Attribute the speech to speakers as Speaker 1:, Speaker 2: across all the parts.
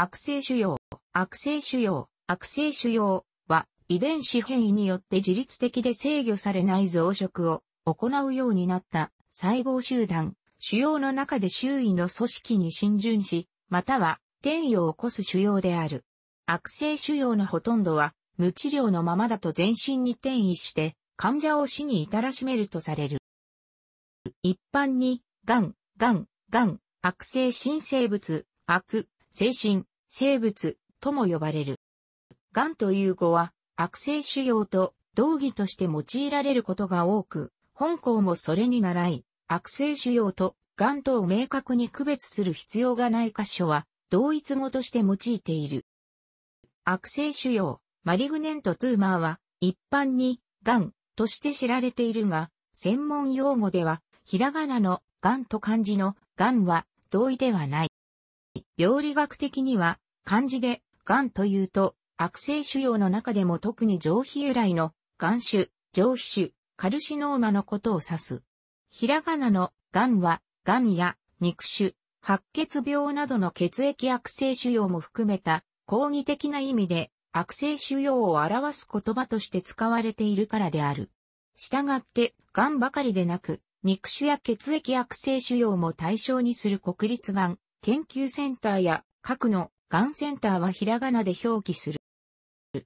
Speaker 1: 悪性腫瘍、悪性腫瘍、悪性腫瘍は遺伝子変異によって自律的で制御されない増殖を行うようになった細胞集団、腫瘍の中で周囲の組織に浸潤し、または転移を起こす腫瘍である。悪性腫瘍のほとんどは無治療のままだと全身に転移して患者を死に至らしめるとされる。一般に、癌、癌、癌、悪性新生物、悪、精神、生物とも呼ばれる。癌という語は悪性腫瘍と同義として用いられることが多く、本校もそれに倣い、悪性腫瘍と癌とを明確に区別する必要がない箇所は同一語として用いている。悪性腫瘍、マリグネントトゥーマーは一般に癌として知られているが、専門用語ではひらがなの癌と漢字の癌は同意ではない。病理学的には、漢字で、癌というと、悪性腫瘍の中でも特に上皮由来の、癌種、上皮種、カルシノーマのことを指す。ひらがなの、癌は、癌や、肉種、白血病などの血液悪性腫瘍も含めた、抗議的な意味で、悪性腫瘍を表す言葉として使われているからである。したがって、癌ばかりでなく、肉種や血液悪性腫瘍も対象にする国立癌研究センターや核のがんセンターはひらがなで表記する。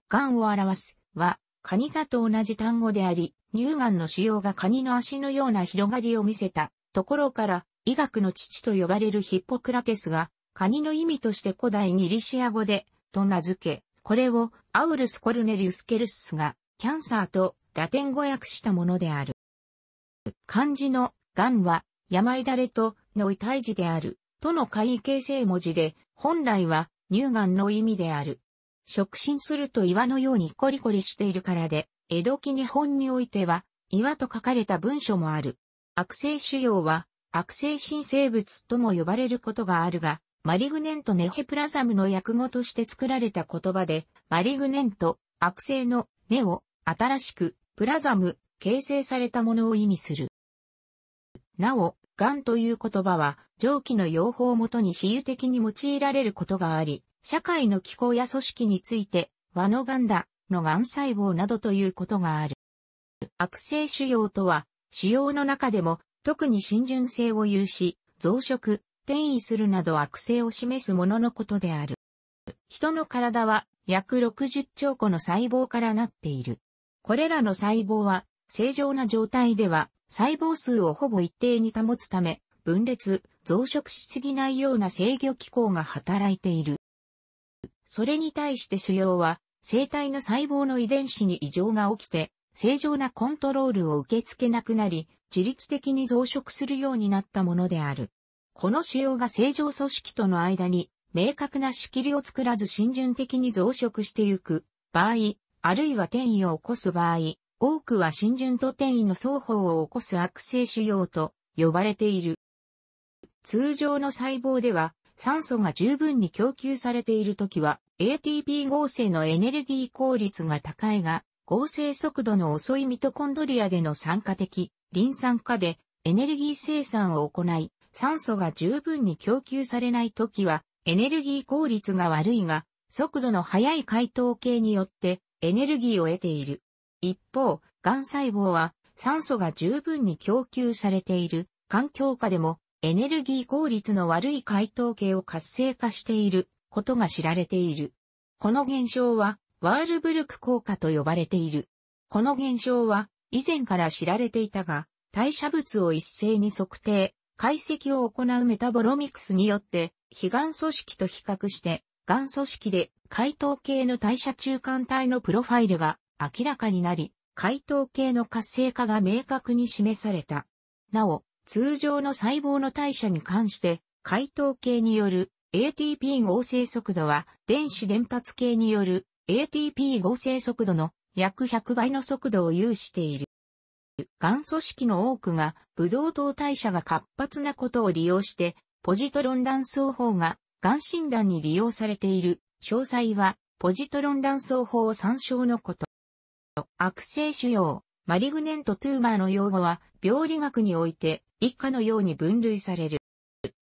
Speaker 1: がんを表すは、カニ座と同じ単語であり、乳がんの腫瘍がカニの足のような広がりを見せたところから、医学の父と呼ばれるヒッポクラテスが、カニの意味として古代ギリシア語で、と名付け、これをアウルス・コルネリウス・ケルスが、キャンサーとラテン語訳したものである。漢字のンは、病だれとの遺体ジである。との会意形成文字で、本来は乳がんの意味である。触診すると岩のようにコリコリしているからで、江戸期日本においては、岩と書かれた文書もある。悪性腫瘍は、悪性新生物とも呼ばれることがあるが、マリグネントネヘプラザムの訳語として作られた言葉で、マリグネント、悪性の、ネオ、新しく、プラザム、形成されたものを意味する。なお、癌という言葉は、上記の用法をもとに比喩的に用いられることがあり、社会の機構や組織について、和の癌だ、の癌細胞などということがある。悪性腫瘍とは、腫瘍の中でも、特に浸潤性を有し、増殖、転移するなど悪性を示すもののことである。人の体は約60兆個の細胞からなっている。これらの細胞は正常な状態では、細胞数をほぼ一定に保つため、分裂、増殖しすぎないような制御機構が働いている。それに対して腫瘍は、生体の細胞の遺伝子に異常が起きて、正常なコントロールを受け付けなくなり、自律的に増殖するようになったものである。この腫瘍が正常組織との間に、明確な仕切りを作らず浸潤的に増殖してゆく場合、あるいは転移を起こす場合、多くは浸潤と転移の双方を起こす悪性腫瘍と呼ばれている。通常の細胞では酸素が十分に供給されているときは ATP 合成のエネルギー効率が高いが合成速度の遅いミトコンドリアでの酸化的リン酸化でエネルギー生産を行い酸素が十分に供給されないときはエネルギー効率が悪いが速度の速い解凍系によってエネルギーを得ている。一方、癌細胞は酸素が十分に供給されている環境下でもエネルギー効率の悪い解凍系を活性化していることが知られている。この現象はワールブルク効果と呼ばれている。この現象は以前から知られていたが、代謝物を一斉に測定、解析を行うメタボロミクスによって、非癌組織と比較して、がん組織で解凍系の代謝中間体のプロファイルが明らかになり、解答系の活性化が明確に示された。なお、通常の細胞の代謝に関して、解答系による ATP 合成速度は、電子伝達系による ATP 合成速度の約100倍の速度を有している。がん組織の多くが、ブドウ糖代謝が活発なことを利用して、ポジトロン断層法が、がん診断に利用されている。詳細は、ポジトロン断層法を参照のこと。悪性腫瘍、マリグネントトゥーマーの用語は、病理学において、以下のように分類される。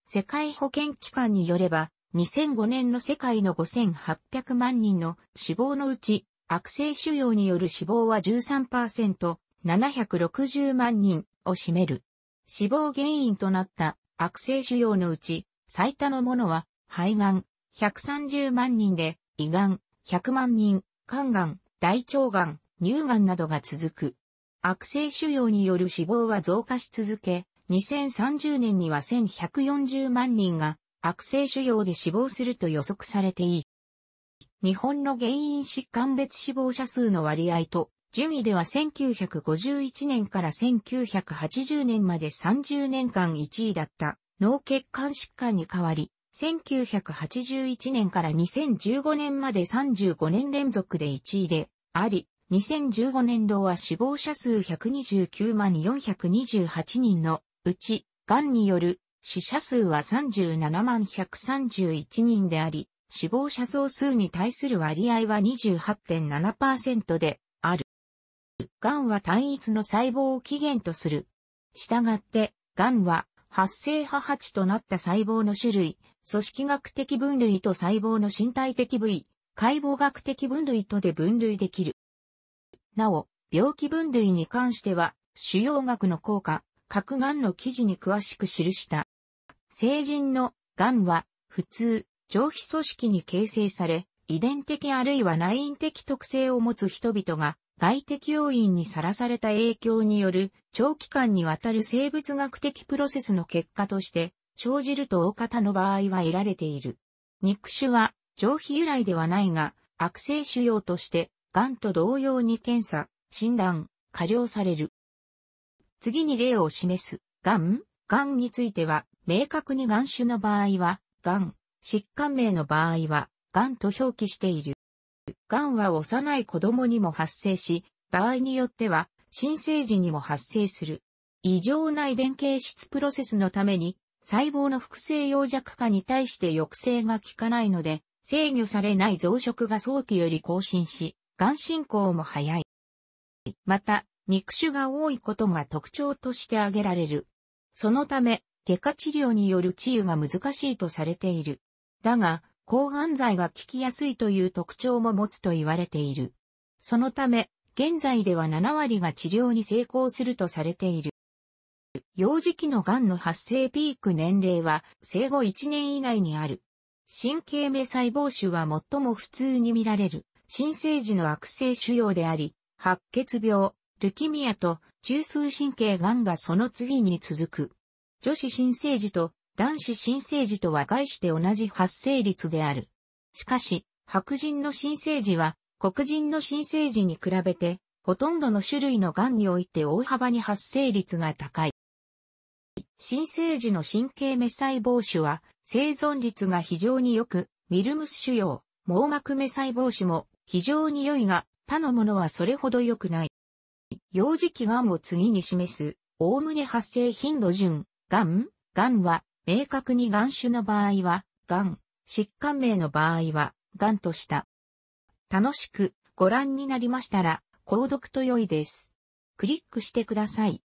Speaker 1: 世界保健機関によれば、2005年の世界の5800万人の死亡のうち、悪性腫瘍による死亡は13%、760万人を占める。死亡原因となった悪性腫瘍のうち、最多のものは、肺がん、130万人で、胃がん、100万人、肝がん、大腸がん、乳がんなどが続く。悪性腫瘍による死亡は増加し続け、2030年には1140万人が悪性腫瘍で死亡すると予測されていい。日本の原因疾患別死亡者数の割合と、順位では1951年から1980年まで30年間1位だった脳血管疾患に代わり、1981年から2015年まで35年連続で1位であり、2015年度は死亡者数129万428人のうち、癌による死者数は37万131人であり、死亡者総数に対する割合は28.7%である。癌は単一の細胞を起源とする。したがって、癌は発生派八となった細胞の種類、組織学的分類と細胞の身体的部位、解剖学的分類とで分類できる。なお、病気分類に関しては、主要学の効果、核癌の記事に詳しく記した。成人の癌は、普通、上皮組織に形成され、遺伝的あるいは内因的特性を持つ人々が、外的要因にさらされた影響による長期間にわたる生物学的プロセスの結果として生じると大方の場合は得られている。肉種は上皮由来ではないが悪性腫瘍として癌と同様に検査、診断、過料される。次に例を示す、癌、癌については、明確に癌種の場合は、癌、疾患名の場合は、癌と表記している。癌は幼い子供にも発生し、場合によっては、新生児にも発生する。異常な遺伝形質プロセスのために、細胞の複製容弱化に対して抑制が効かないので、制御されない増殖が早期より更新し、がん進行も早い。また、肉種が多いことが特徴として挙げられる。そのため、外科治療による治癒が難しいとされている。だが、抗がん剤が効きやすいという特徴も持つと言われている。そのため、現在では7割が治療に成功するとされている。幼児期のんの発生ピーク年齢は生後1年以内にある。神経目細胞腫は最も普通に見られる。新生児の悪性腫瘍であり、白血病、ルキミアと中枢神経癌がその次に続く。女子新生児と男子新生児とは概して同じ発生率である。しかし、白人の新生児は黒人の新生児に比べて、ほとんどの種類の癌において大幅に発生率が高い。新生児の神経目細胞腫は生存率が非常に良く、ウィルムス腫瘍、網膜目細胞腫も非常に良いが、他のものはそれほど良くない。幼児期癌を次に示す、おおむね発生頻度順、癌、癌は、明確に癌種の場合は、癌、疾患名の場合は、癌とした。楽しくご覧になりましたら、購読と良いです。クリックしてください。